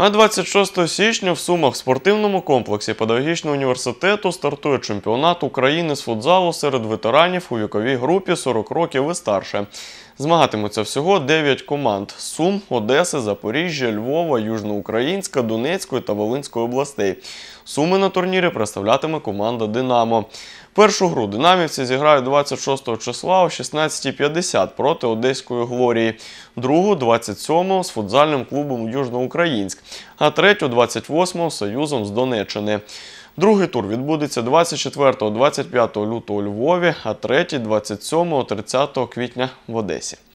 А 26 січня в Сумах в спортивному комплексі педагогічного університету стартує чемпіонат України з футзалу серед ветеранів у віковій групі 40 років і старше. Змагатимуться всього 9 команд: Сум, Одеси, Запоріжжя, Львова, Южноукраїнська, Донецької та Волинської областей. Суми на турнірі представлятиме команда Динамо. Першу гру динамівці зіграють 26 числа о 16.50 проти Одеської Глорії, другу 27-го з футзальним клубом Южноукраїнськ, а третю 28-го союзом з Донеччини. Другий тур відбудеться 24-25 лютого у Львові, а третій 27-30 квітня в Одесі.